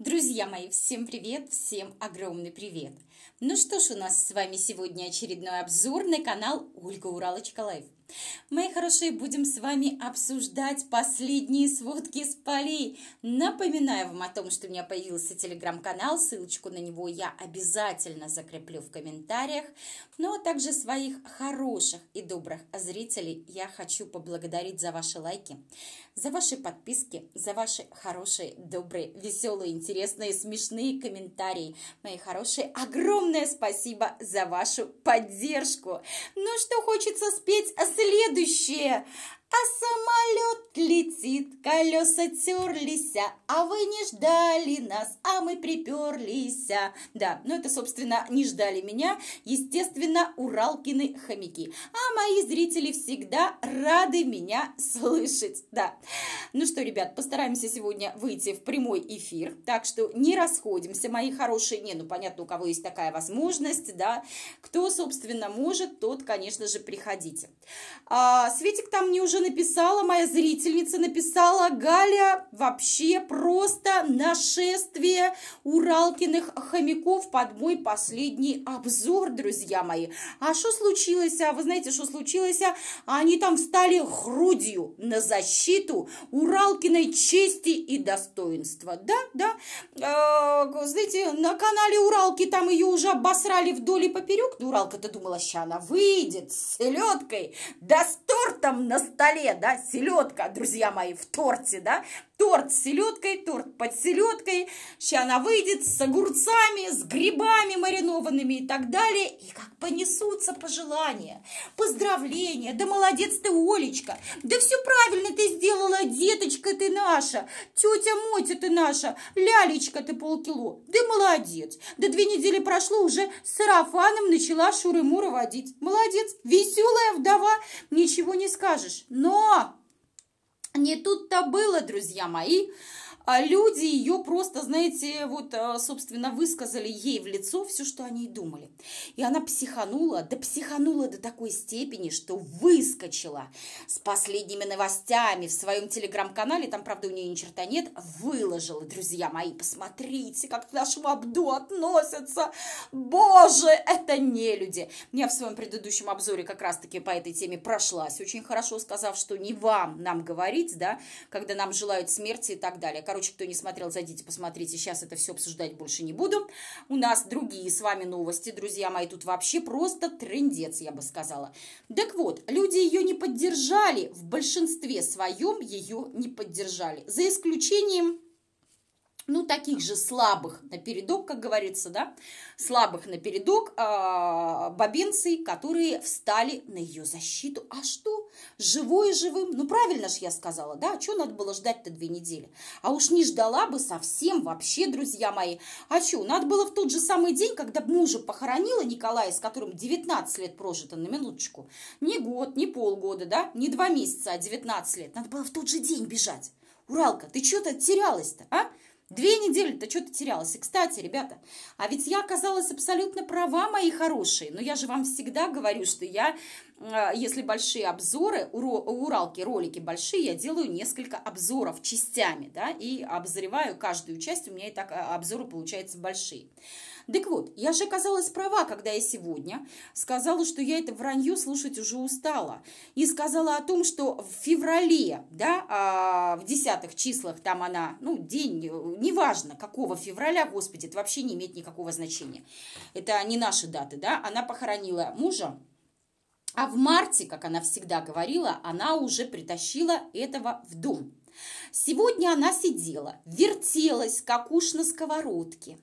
Друзья мои, всем привет, всем огромный привет! Ну что ж, у нас с вами сегодня очередной обзор на канал Ольга Уралочка Лайф. Мои хорошие, будем с вами обсуждать последние сводки с полей. Напоминаю вам о том, что у меня появился телеграм-канал, ссылочку на него я обязательно закреплю в комментариях. Ну а также своих хороших и добрых зрителей я хочу поблагодарить за ваши лайки, за ваши подписки, за ваши хорошие, добрые, веселые, интересные, смешные комментарии. Мои хорошие, огромное спасибо за вашу поддержку. Ну что хочется спеть а следующее? А самолет летит, колеса терлися, а вы не ждали нас, а мы приперлись. Да, ну это, собственно, не ждали меня, естественно, уралкины хомяки. А мои зрители всегда рады меня слышать, да. Ну что, ребят, постараемся сегодня выйти в прямой эфир, так что не расходимся, мои хорошие. Не, ну понятно, у кого есть такая возможность, да. Кто, собственно, может, тот, конечно же, приходите. А, Светик там мне уже написала, моя зритель зрительница написала, Галя, вообще просто нашествие уралкиных хомяков под мой последний обзор, друзья мои. А что случилось? А вы знаете, что случилось? А они там встали грудью на защиту уралкиной чести и достоинства. Да, да. Э, знаете, на канале Уралки там ее уже обосрали вдоль и поперек. Ну, уралка-то думала, ща она выйдет с селедкой, да с тортом на столе, да, селедка, друзья мои, в торте, да? Торт с селедкой, торт под селедкой. Сейчас она выйдет с огурцами, с грибами маринованными и так далее. И как понесутся пожелания, поздравления. Да молодец ты, Олечка. Да все правильно ты сделала, деточка ты наша. Тетя Мотя ты наша. Лялечка ты полкило. Да молодец. Да две недели прошло, уже с сарафаном начала шуры-муры водить. Молодец. Веселая вдова. Ничего не скажешь. Но не тут-то было, друзья мои а люди ее просто, знаете, вот, а, собственно, высказали ей в лицо все, что они и думали. И она психанула, да психанула до такой степени, что выскочила с последними новостями в своем телеграм-канале, там, правда, у нее ни черта нет, выложила, друзья мои, посмотрите, как к нашему Абду относятся, боже, это не люди. Я в своем предыдущем обзоре как раз-таки по этой теме прошлась, очень хорошо сказав, что не вам нам говорить, да, когда нам желают смерти и так далее. Короче, Короче, кто не смотрел, зайдите, посмотрите. Сейчас это все обсуждать больше не буду. У нас другие с вами новости, друзья мои. Тут вообще просто трендец, я бы сказала. Так вот, люди ее не поддержали. В большинстве своем ее не поддержали. За исключением ну, таких же слабых на передок, как говорится, да, слабых на передок э, а, бабинцы, которые встали на ее защиту. А что? Живой живым? Ну, правильно ж я сказала, да, а что надо было ждать-то две недели? А уж не ждала бы совсем вообще, друзья мои. А что, надо было в тот же самый день, когда мужа похоронила Николая, с которым 19 лет прожито, на минуточку, не год, не полгода, да, не два месяца, а 19 лет, надо было в тот же день бежать. Уралка, ты что-то терялась-то, а? Две недели-то что ты терялась. И, кстати, ребята, а ведь я оказалась абсолютно права, мои хорошие. Но я же вам всегда говорю, что я, а, если большие обзоры, уралки, ролики большие, я делаю несколько обзоров частями, да, и обзреваю каждую часть. У меня и так а, обзоры получаются большие. Так вот, я же оказалась права, когда я сегодня сказала, что я это вранье слушать уже устала. И сказала о том, что в феврале, да, а, в десятых числах там она, ну, день, э, неважно, какого февраля, господи, это вообще не имеет никакого значения. Это не наши даты, да, она похоронила мужа, а в марте, как она всегда говорила, она уже притащила этого в дом. Сегодня она сидела, вертелась, как уж на сковородке,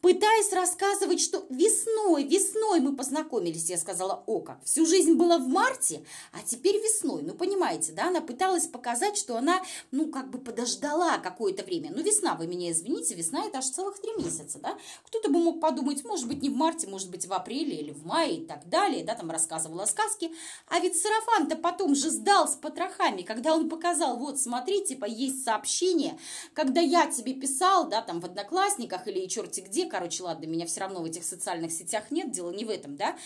пытаясь рассказывать, что весной, весной мы познакомились, я сказала, о как, всю жизнь была в марте, а теперь весной, ну понимаете, да, она пыталась показать, что она, ну как бы подождала какое-то время, ну весна, вы меня извините, весна это аж целых три месяца, да, кто-то бы мог подумать, может быть не в марте, может быть в апреле или в мае и так далее, да, там рассказывала сказки, а ведь сарафан-то потом же сдал с потрохами, когда он показал, вот смотри, типа, есть сообщения, когда я тебе писал, да, там в Одноклассниках или и черти где, короче, ладно, меня все равно в этих социальных сетях нет, дело не в этом, да,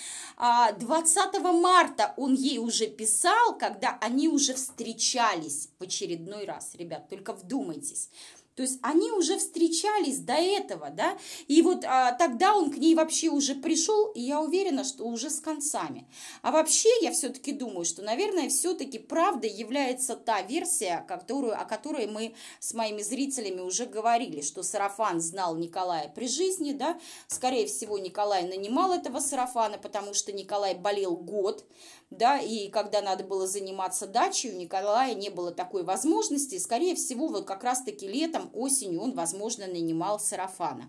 20 а, марта он ей уже писал, когда они уже встречались в очередной раз, ребят, только вдумайтесь. То есть они уже встречались до этого, да, и вот а, тогда он к ней вообще уже пришел, и я уверена, что уже с концами. А вообще я все-таки думаю, что, наверное, все-таки правдой является та версия, которую, о которой мы с моими зрителями уже говорили, что Сарафан знал Николая при жизни, да, скорее всего, Николай нанимал этого Сарафана, потому что Николай болел год, да, и когда надо было заниматься дачей, у Николая не было такой возможности, скорее всего, вот как раз-таки летом, осенью он, возможно, нанимал сарафана.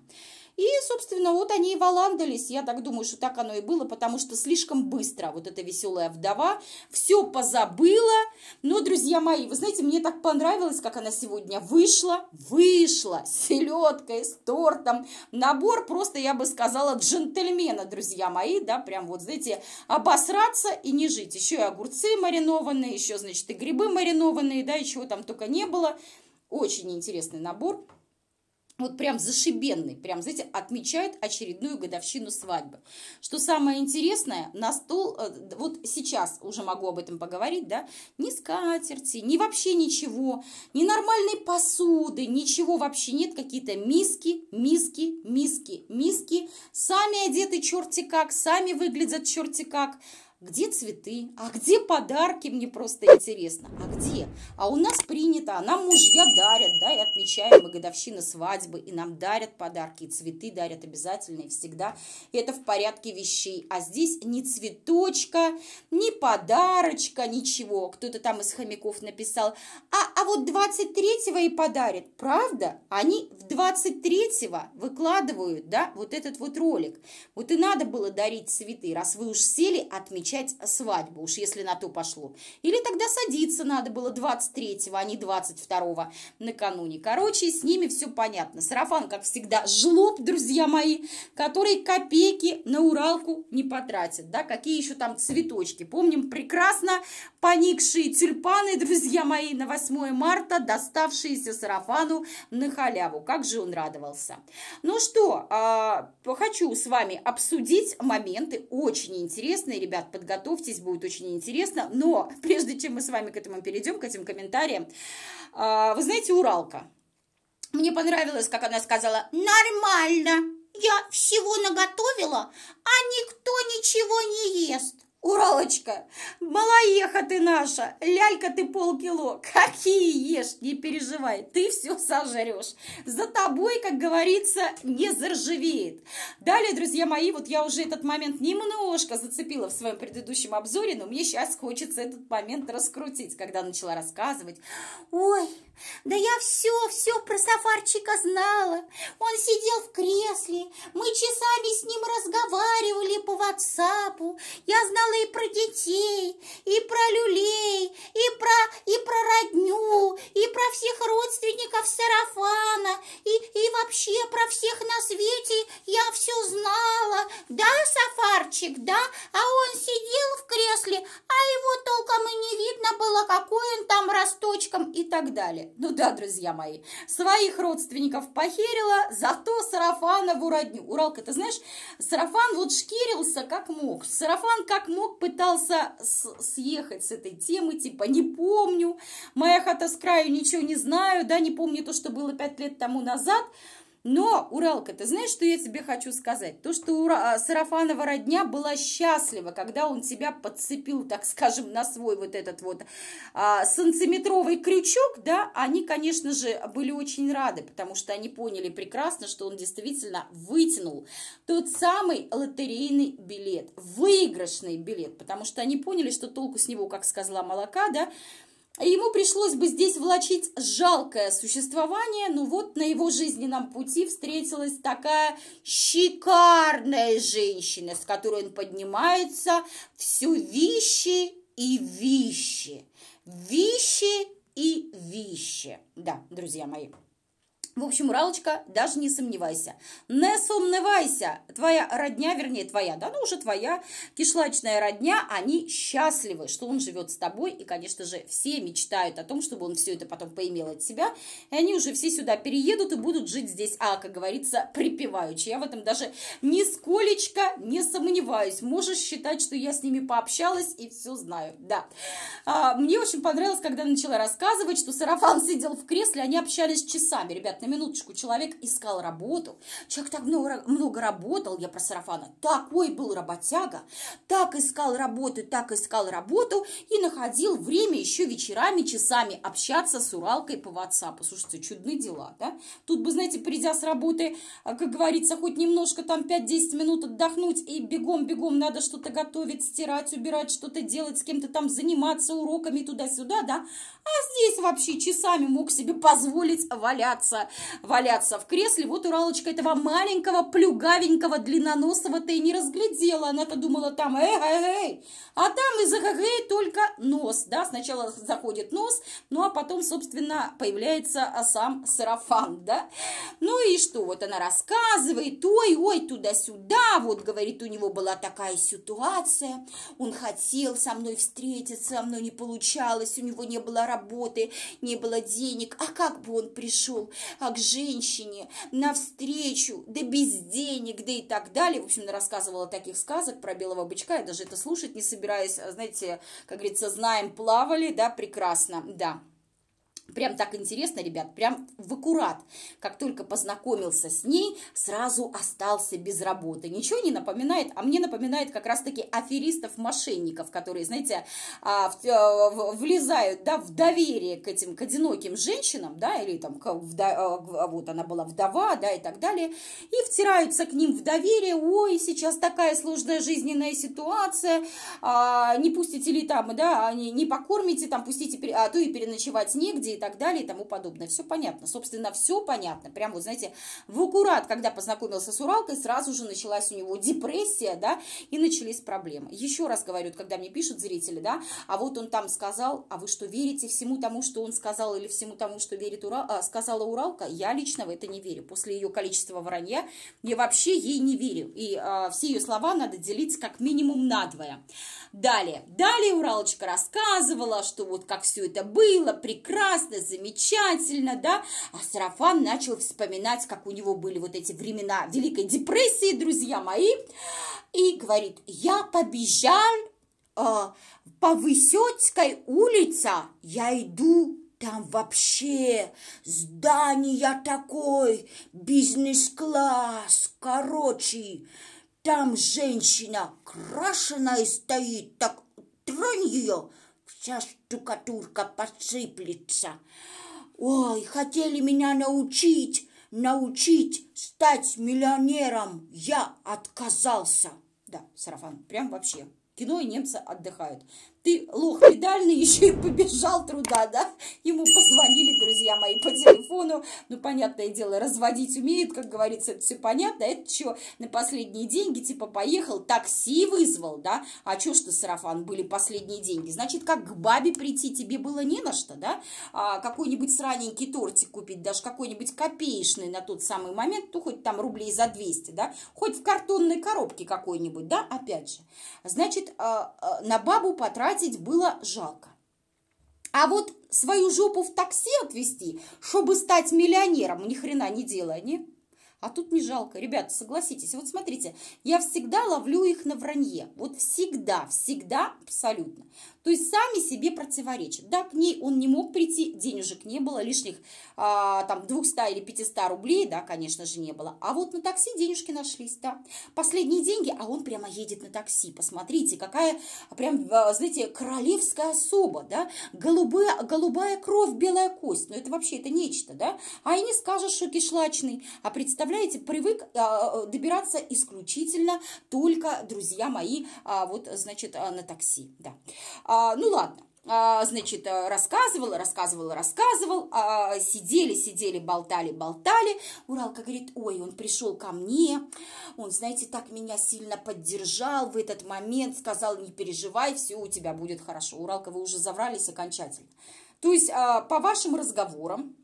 И, собственно, вот они и валандались. Я так думаю, что так оно и было, потому что слишком быстро вот эта веселая вдова все позабыла. Но, друзья мои, вы знаете, мне так понравилось, как она сегодня вышла. Вышла с селедкой, с тортом. Набор просто, я бы сказала, джентльмена, друзья мои, да, прям вот, знаете, обосраться и не жить. Еще и огурцы маринованные, еще, значит, и грибы маринованные, да, и чего там только не было. Очень интересный набор вот прям зашибенный, прям, знаете, отмечает очередную годовщину свадьбы. Что самое интересное, на стол, э, вот сейчас уже могу об этом поговорить, да, ни скатерти, ни вообще ничего, ни нормальной посуды, ничего вообще нет, какие-то миски, миски, миски, миски, сами одеты черти как, сами выглядят черти как, где цветы, а где подарки, мне просто интересно, а где? А у нас принято, а нам мужья дарят, да, и отмечаем мы годовщину свадьбы, и нам дарят подарки, и цветы дарят обязательно и всегда, и это в порядке вещей, а здесь ни цветочка, ни подарочка, ничего, кто-то там из хомяков написал, а, а вот 23-го и подарит, правда? Они в 23-го выкладывают, да, вот этот вот ролик, вот и надо было дарить цветы, раз вы уж сели отмечать, отмечать свадьбу, уж если на то пошло. Или тогда садиться надо было 23-го, а не 22-го накануне. Короче, с ними все понятно. Сарафан, как всегда, жлоб, друзья мои, который копейки на Уралку не потратит. Да, какие еще там цветочки. Помним прекрасно поникшие тюльпаны, друзья мои, на 8 марта, доставшиеся сарафану на халяву. Как же он радовался. Ну что, э, хочу с вами обсудить моменты очень интересные, ребят, подготовьтесь, будет очень интересно. Но прежде чем мы с вами к этому перейдем, к этим комментариям, а, вы знаете, Уралка. Мне понравилось, как она сказала, нормально, я всего наготовила, а никто ничего не ест. Уралочка, малоеха ты наша, лялька ты полкило, какие ешь, не переживай, ты все сожрешь. За тобой, как говорится, не заржавеет. Далее, друзья мои, вот я уже этот момент немножко зацепила в своем предыдущем обзоре, но мне сейчас хочется этот момент раскрутить, когда начала рассказывать. Ой, да я все, все про сафарчика знала. Он сидел в кресле, мы читали WhatsApp. Я знала и про детей, и про люлей, и про, и про родню, и про всех родственников сарафана, и, и вообще про всех на свете я все знала. Да, Сафарчик, да? А он сидел в кресле, а его толком и не видно было, какой он там росточком и так далее. Ну да, друзья мои, своих родственников похерила, зато сарафанову родню. Уралка, ты знаешь, сарафан вот шкирился, как мог. Сарафан как мог пытался съехать с этой темы, типа «не помню», «моя хата с краю, ничего не знаю», да, «не помню то, что было пять лет тому назад», но, Уралка, ты знаешь, что я тебе хочу сказать? То, что Ура... А, Сарафанова родня была счастлива, когда он тебя подцепил, так скажем, на свой вот этот вот а, сантиметровый крючок, да, они, конечно же, были очень рады, потому что они поняли прекрасно, что он действительно вытянул тот самый лотерейный билет, выигрышный билет, потому что они поняли, что толку с него, как сказала молока, да, Ему пришлось бы здесь влачить жалкое существование, но вот на его жизненном пути встретилась такая шикарная женщина, с которой он поднимается все вещи и вещи. Вещи и вещи. Да, друзья мои. В общем, Ралочка, даже не сомневайся. Не сомневайся, твоя родня, вернее, твоя, да, ну уже твоя кишлачная родня, они счастливы, что он живет с тобой, и, конечно же, все мечтают о том, чтобы он все это потом поимел от себя, и они уже все сюда переедут и будут жить здесь, а, как говорится, припеваючи. Я в этом даже нисколечко не сомневаюсь. Можешь считать, что я с ними пообщалась и все знаю, да. А, мне очень понравилось, когда начала рассказывать, что Сарафан сидел в кресле, они общались часами, ребят, минуточку, человек искал работу, человек так много, много работал, я про сарафана, такой был работяга, так искал работу, так искал работу и находил время еще вечерами, часами общаться с Уралкой по WhatsApp. Слушайте, чудные дела, да? Тут бы, знаете, придя с работы, а, как говорится, хоть немножко там 5-10 минут отдохнуть и бегом-бегом надо что-то готовить, стирать, убирать, что-то делать, с кем-то там заниматься уроками туда-сюда, да? А здесь вообще часами мог себе позволить валяться валяться в кресле. Вот Уралочка этого маленького, плюгавенького, длинноносого-то и не разглядела. Она-то думала там эй, эй, эй. А там из эгэгэй только нос, да, сначала заходит нос, ну а потом, собственно, появляется а, сам сарафан, да. Ну и что, вот она рассказывает, ой, ой, туда-сюда, вот, говорит, у него была такая ситуация, он хотел со мной встретиться, со мной не получалось, у него не было работы, не было денег, а как бы он пришел? А к женщине, навстречу, да без денег, да и так далее. В общем, она рассказывала таких сказок про белого бычка, я даже это слушать не собираюсь. Знаете, как говорится, знаем, плавали, да, прекрасно, да. Прям так интересно, ребят, прям в аккурат. Как только познакомился с ней, сразу остался без работы. Ничего не напоминает, а мне напоминает как раз-таки аферистов-мошенников, которые, знаете, а, э, влезают да, в доверие к этим, к одиноким женщинам, да, или там, э, вот она была вдова, да, и так далее, и втираются к ним в доверие, ой, сейчас такая сложная жизненная ситуация, а, не пустите ли там, да, а, не покормите, там, пустите, а то и переночевать негде, так далее и тому подобное. Все понятно. Собственно, все понятно. Прям вот, знаете, в аккурат, когда познакомился с Уралкой, сразу же началась у него депрессия, да, и начались проблемы. Еще раз говорю, когда мне пишут зрители, да, а вот он там сказал, а вы что, верите всему тому, что он сказал, или всему тому, что верит Урал, а, сказала Уралка? Я лично в это не верю. После ее количества вранья я вообще ей не верю. И а, все ее слова надо делить как минимум надвое. Далее. Далее Уралочка рассказывала, что вот как все это было, прекрасно, прекрасно, замечательно, да. А Сарафан начал вспоминать, как у него были вот эти времена Великой депрессии, друзья мои, и говорит, я побежал э, по Высоцкой улице, я иду там вообще здание такое, бизнес-класс, короче. Там женщина крашеная стоит, так тронь ее, сейчас штукатурка посыплется. Ой, хотели меня научить, научить стать миллионером. Я отказался. Да, сарафан, прям вообще. Кино и немцы отдыхают. Ты лох педальный, еще и побежал труда, да? Ему позвонили друзья. по телефону. Ну, понятное дело, разводить умеет, как говорится, это все понятно. А это что, на последние деньги, типа, поехал, такси вызвал, да? А что, что сарафан были последние деньги? Значит, как к бабе прийти тебе было не на что, да? А, какой-нибудь сраненький тортик купить, даже какой-нибудь копеечный на тот самый момент, ну, хоть там рублей за 200, да? Хоть в картонной коробке какой-нибудь, да? Опять же. Значит, а, а, на бабу потратить было жалко. А вот свою жопу в такси отвезти, чтобы стать миллионером, ни хрена не делая, не? А тут не жалко. Ребята, согласитесь, вот смотрите, я всегда ловлю их на вранье. Вот всегда, всегда, абсолютно. То есть сами себе противоречат. Да, к ней он не мог прийти, денежек не было, лишних а, там 200 или 500 рублей, да, конечно же, не было. А вот на такси денежки нашлись, да. Последние деньги, а он прямо едет на такси. Посмотрите, какая прям, а, знаете, королевская особа, да. Голубая, голубая кровь, белая кость. Ну это вообще, это нечто, да. А и не скажешь, что кишлачный, а представляете, представляете, привык а, э, добираться исключительно только, друзья мои, а, вот, значит, э, на такси, да. А, ну, ладно значит, э, рассказывал, рассказывал, рассказывал, сидели, сидели, болтали, болтали. Уралка говорит, ой, он пришел ко мне, он, знаете, так меня сильно поддержал в этот момент, сказал, не переживай, все у тебя будет хорошо. Уралка, вы уже заврались окончательно. То есть, по вашим разговорам,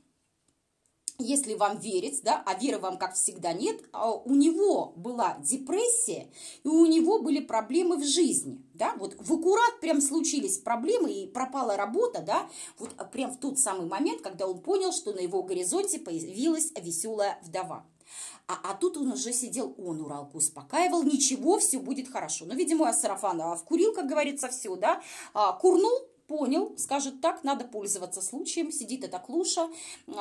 если вам верить, да, а веры вам, как всегда, нет, а у него была депрессия, и у него были проблемы в жизни, да, вот в аккурат прям случились проблемы, и пропала работа, да, вот прям в тот самый момент, когда он понял, что на его горизонте появилась веселая вдова. А, а тут он уже сидел, он Уралку успокаивал, ничего, все будет хорошо. Ну, видимо, сарафан а, вкурил, как говорится, все, да, а, курнул, понял, скажет так, надо пользоваться случаем, сидит эта клуша,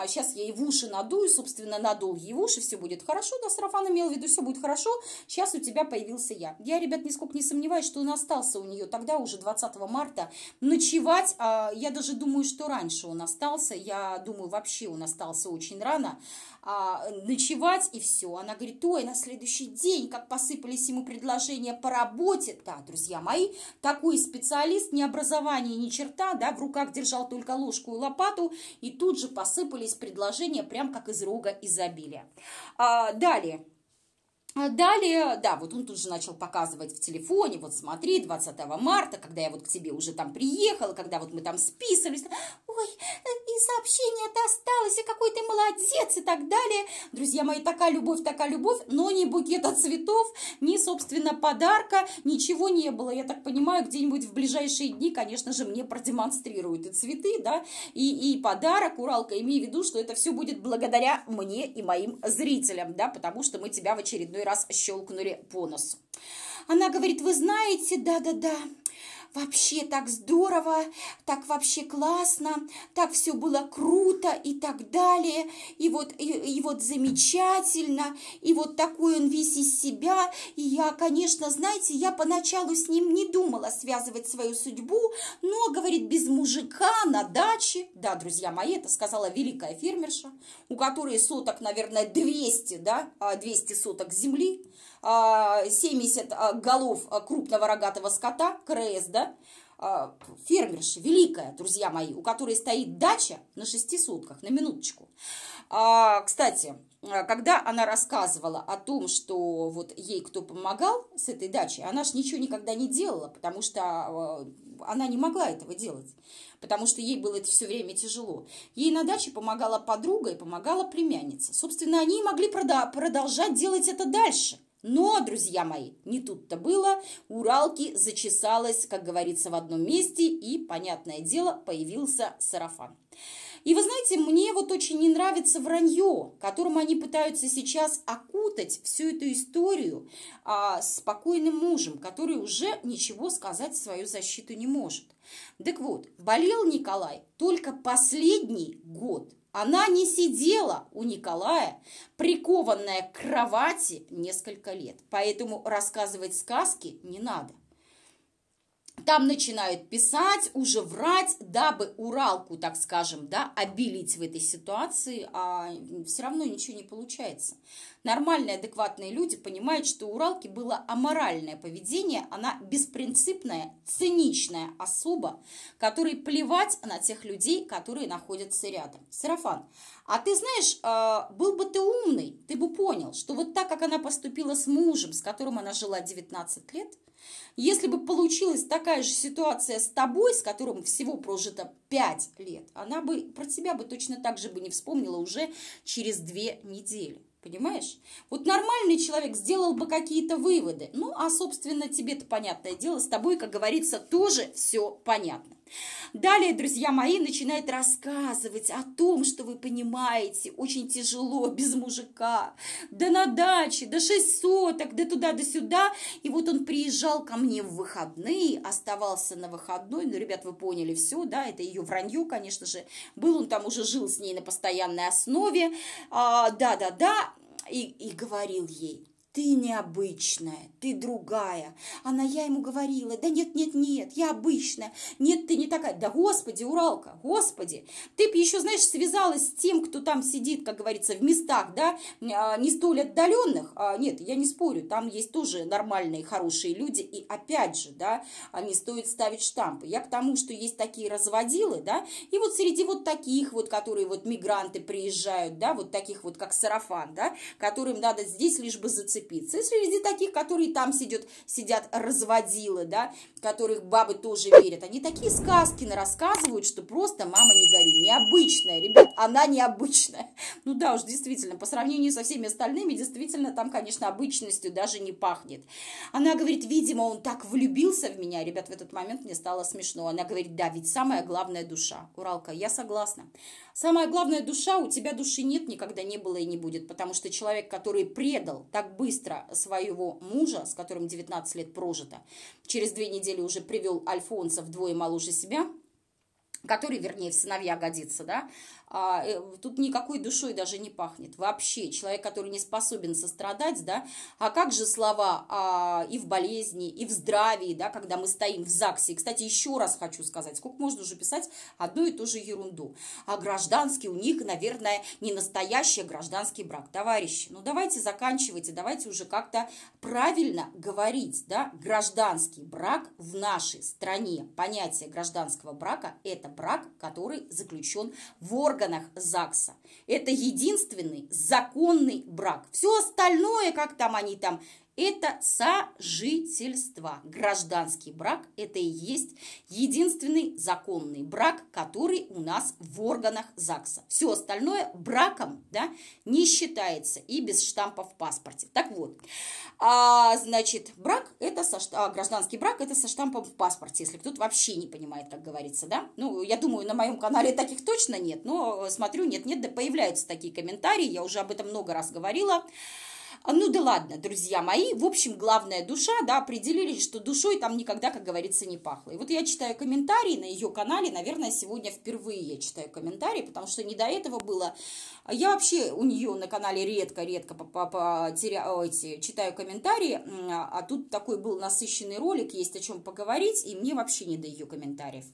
сейчас а, я ей в уши надую, собственно, надул ей в уши, все будет хорошо, да, Сарафан имел в виду, все будет хорошо, сейчас у тебя появился я. Я, ребят, нисколько не сомневаюсь, что он остался у нее тогда уже 20 марта ночевать, а я даже думаю, что раньше он остался, я думаю, вообще он остался очень рано, а, ночевать и все. Она говорит, ой, на следующий день, как посыпались ему предложения по работе, да, друзья мои, такой специалист, ни образования, ничего, черта, да, в руках держал только ложку и лопату, и тут же посыпались предложения, прям как из рога изобилия. А, далее. А далее, да, вот он тут же начал показывать в телефоне, вот смотри, 20 марта, когда я вот к тебе уже там приехала, когда вот мы там списывались, ой, э, и сообщение-то осталось, и какой ты молодец, и так далее. Друзья мои, такая любовь, такая любовь, но ни букета цветов, ни, собственно, подарка, ничего не было. Я так понимаю, где-нибудь в ближайшие дни, конечно же, мне продемонстрируют и цветы, да, и, и подарок, Уралка, имею в виду, что это все будет благодаря мне и моим зрителям, да, потому что мы тебя в очередной раз щелкнули по носу. Она говорит, вы знаете, да-да-да, вообще так здорово, так вообще классно, так все было круто и так далее, и вот, и, и вот замечательно, и вот такой он весь из себя, и я, конечно, знаете, я поначалу с ним не думала связывать свою судьбу, но, говорит, без мужика на даче, да, друзья мои, это сказала великая фермерша, у которой соток, наверное, 200, да, 200 а соток земли, 70 а, а, голов а, крупного рогатого скота, КРС, да, фермерша великая, друзья мои, у которой стоит дача на шести сотках, на минуточку. кстати, когда она рассказывала о том, что вот ей кто помогал с этой дачей, она же ничего никогда не делала, потому что она не могла этого делать, потому что ей было это все время тяжело. Ей на даче помогала подруга и помогала племянница. Собственно, они могли продолжать делать это дальше. Но, друзья мои, не тут-то было. Уралки зачесалась, как говорится, в одном месте, и, понятное дело, появился сарафан. И вы знаете, мне вот очень не нравится вранье, которым они пытаются сейчас окутать всю эту историю а, с покойным мужем, который уже ничего сказать в свою защиту не может. Так вот, болел Николай только последний год – она не сидела у Николая, прикованная к кровати несколько лет, поэтому рассказывать сказки не надо там начинают писать, уже врать, дабы Уралку, так скажем, да, обилить в этой ситуации, а все равно ничего не получается. Нормальные, адекватные люди понимают, что у Уралки было аморальное поведение, она беспринципная, циничная особа, которой плевать на тех людей, которые находятся рядом. Сарафан, а ты знаешь, а, был бы ты умный, ты бы понял, что вот так, как она поступила с мужем, с которым она жила 19 лет – если бы получилась такая же ситуация с тобой, с которым всего прожито 5 лет, она бы про тебя бы точно так же бы не вспомнила уже через 2 недели. Понимаешь? Вот нормальный человек сделал бы какие-то выводы. Ну, а, собственно, тебе-то понятное дело, с тобой, как говорится, тоже все понятно. Далее, друзья мои, начинает рассказывать о том, что вы понимаете, очень тяжело без мужика, да на даче, до да 6 соток, да туда, да сюда. И вот он приезжал ко мне в выходные, оставался на выходной, ну, ребят, вы поняли все, да, это ее вранье, конечно же, был он там уже, жил с ней на постоянной основе, да-да-да, и, и говорил ей, ты необычная, ты другая. Она, я ему говорила, да нет, нет, нет, я обычная, нет, ты не такая. Да господи, Уралка, господи, ты бы еще, знаешь, связалась с тем, кто там сидит, как говорится, в местах, да, а, не столь отдаленных. А, нет, я не спорю, там есть тоже нормальные, хорошие люди, и опять же, да, не стоит ставить штампы. Я к тому, что есть такие разводилы, да, и вот среди вот таких вот, которые вот мигранты приезжают, да, вот таких вот, как сарафан, да, которым надо здесь лишь бы зацепиться зацепиться. среди таких, которые там сидят, сидят разводилы, да, которых бабы тоже верят, они такие сказки рассказывают, что просто мама не горю. Необычная, ребят, она необычная. Ну да уж, действительно, по сравнению со всеми остальными, действительно, там, конечно, обычностью даже не пахнет. Она говорит, видимо, он так влюбился в меня. Ребят, в этот момент мне стало смешно. Она говорит, да, ведь самая главная душа. Уралка, я согласна. Самая главная душа, у тебя души нет, никогда не было и не будет, потому что человек, который предал так быстро, быстро своего мужа, с которым 19 лет прожито, через две недели уже привел Альфонса вдвое моложе себя, который, вернее, в сыновья годится, да, а, э, тут никакой душой даже не пахнет вообще. Человек, который не способен сострадать, да, а как же слова а, и в болезни, и в здравии, да, когда мы стоим в ЗАГСе. кстати, еще раз хочу сказать, сколько можно уже писать одну и ту же ерунду. А гражданский у них, наверное, не настоящий гражданский брак. Товарищи, ну давайте заканчивайте, давайте уже как-то правильно говорить, да, гражданский брак в нашей стране. Понятие гражданского брака – это брак, который заключен в органах органах ЗАГСа. Это единственный законный брак. Все остальное, как там они там это сожительство. Гражданский брак – это и есть единственный законный брак, который у нас в органах ЗАГСа. Все остальное браком да, не считается и без штампа в паспорте. Так вот, а, значит, брак это со, а, гражданский брак – это со штампом в паспорте, если кто-то вообще не понимает, как говорится. Да? Ну, я думаю, на моем канале таких точно нет, но э, смотрю, нет-нет, да появляются такие комментарии, я уже об этом много раз говорила. А, ну да ладно, друзья мои, в общем, главная душа, да, определились, что душой там никогда, как говорится, не пахло. И вот я читаю комментарии на ее канале, наверное, сегодня впервые я читаю комментарии, потому что не до этого было. Я вообще у нее на канале редко-редко читаю комментарии, а тут такой был насыщенный ролик, есть о чем поговорить, и мне вообще не до ее комментариев.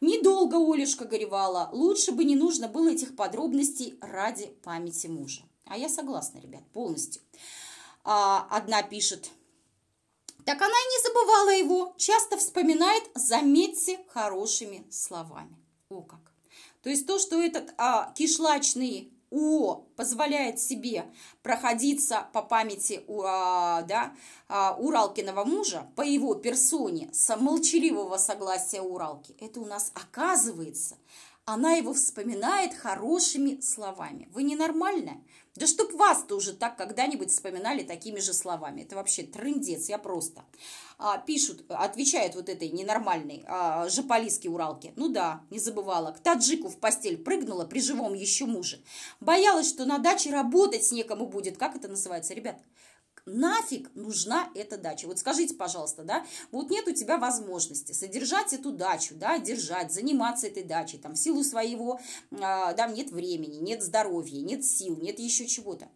Недолго Олешка горевала, лучше бы не нужно было этих подробностей ради памяти мужа. А я согласна, ребят, полностью. А, одна пишет, так она и не забывала его, часто вспоминает, заметьте, хорошими словами. О как! То есть то, что этот а, кишлачный О позволяет себе проходиться по памяти у, а, да, а, Уралкиного мужа, по его персоне, с молчаливого согласия Уралки, это у нас оказывается она его вспоминает хорошими словами. Вы ненормальная? Да чтоб вас тоже так когда-нибудь вспоминали такими же словами. Это вообще трындец, я просто. А, пишут, отвечают вот этой ненормальной а, жополиски уралки. Ну да, не забывала. К таджику в постель прыгнула при живом еще муже. Боялась, что на даче работать с некому будет. Как это называется, ребят? нафиг нужна эта дача? Вот скажите, пожалуйста, да, вот нет у тебя возможности содержать эту дачу, да, держать, заниматься этой дачей, там, в силу своего, а, да, нет времени, нет здоровья, нет сил, нет еще чего-то.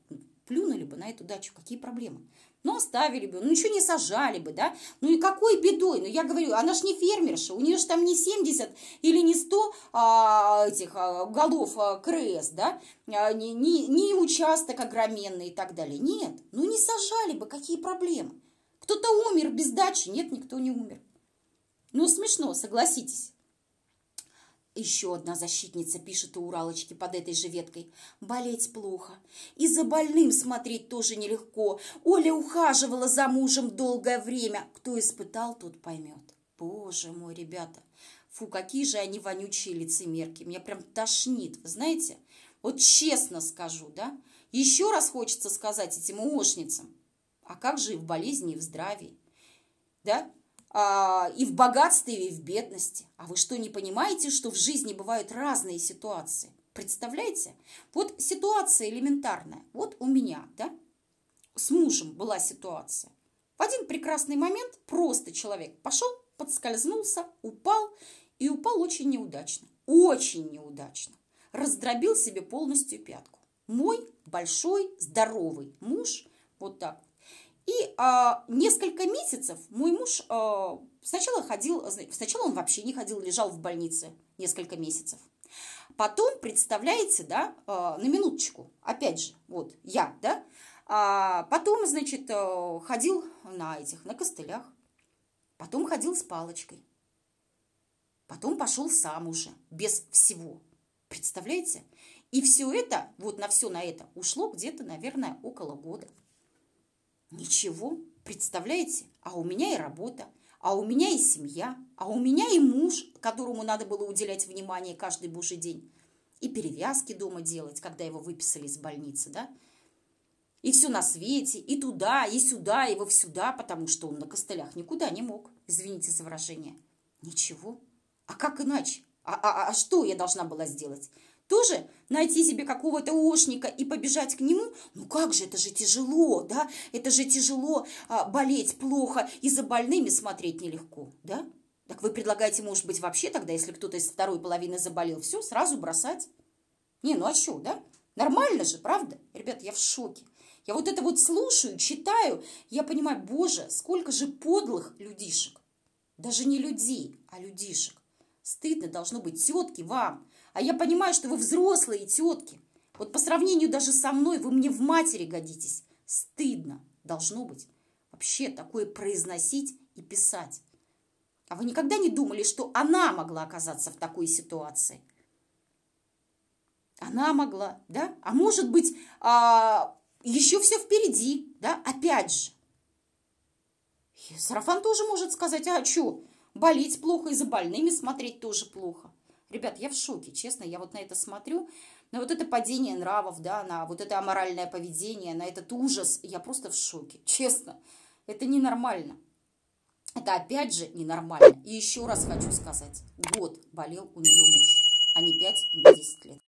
Плюнули бы на эту дачу, какие проблемы? Ну, оставили бы, ну, ничего не сажали бы, да? Ну, и какой бедой? Ну, я говорю, она ж не фермерша, у нее же там не 70 или не 100 а, этих а, голов а, КРС, да? А, не, не, не участок огроменный и так далее. Нет, ну, не сажали бы, какие проблемы? Кто-то умер без дачи, нет, никто не умер. Ну, смешно, согласитесь. Еще одна защитница пишет у Уралочки под этой же веткой. Болеть плохо. И за больным смотреть тоже нелегко. Оля ухаживала за мужем долгое время. Кто испытал, тот поймет. Боже мой, ребята. Фу, какие же они вонючие лицемерки. Меня прям тошнит, вы знаете? Вот честно скажу, да? Еще раз хочется сказать этим уошницам. А как же и в болезни, и в здравии? Да? а, и в богатстве, и в бедности. А вы что, не понимаете, что в жизни бывают разные ситуации? Представляете? Вот ситуация элементарная. Вот у меня, да, с мужем была ситуация. В один прекрасный момент просто человек пошел, подскользнулся, упал, и упал очень неудачно. Очень неудачно. Раздробил себе полностью пятку. Мой большой, здоровый муж вот так и а, несколько месяцев мой муж а, сначала ходил, сначала он вообще не ходил, лежал в больнице несколько месяцев. Потом, представляете, да, а, на минуточку, опять же, вот я, да, а потом, значит, а, ходил на этих, на костылях, потом ходил с палочкой, потом пошел сам уже, без всего. Представляете? И все это, вот на все на это ушло где-то, наверное, около года. Ничего, представляете? А у меня и работа, а у меня и семья, а у меня и муж, которому надо было уделять внимание каждый божий день. И перевязки дома делать, когда его выписали из больницы, да? И все на свете, и туда, и сюда, и сюда, потому что он на костылях никуда не мог. Извините за выражение. Ничего. А как иначе? А, а, а что я должна была сделать? тоже найти себе какого-то ошника и побежать к нему, ну как же, это же тяжело, да, это же тяжело а, болеть плохо и за больными смотреть нелегко, да? Так вы предлагаете, может быть, вообще тогда, если кто-то из второй половины заболел, все, сразу бросать? Не, ну а что, да? Нормально же, правда? Ребят, я в шоке. Я вот это вот слушаю, читаю, я понимаю, боже, сколько же подлых людишек. Даже не людей, а людишек. Стыдно должно быть тетки вам, а я понимаю, что вы взрослые тетки. Вот по сравнению даже со мной вы мне в матери годитесь. Стыдно должно быть вообще такое произносить и писать. А вы никогда не думали, что она могла оказаться в такой ситуации? Она могла, да? А может быть, а, еще все впереди, да? Опять же. И сарафан тоже может сказать, а что, болеть плохо и за больными смотреть тоже плохо. Ребят, я в шоке, честно, я вот на это смотрю, на вот это падение нравов, да, на вот это аморальное поведение, на этот ужас, я просто в шоке, честно. Это ненормально. Это опять же ненормально. И еще раз хочу сказать, год болел у нее муж, а не 5, не 10 лет.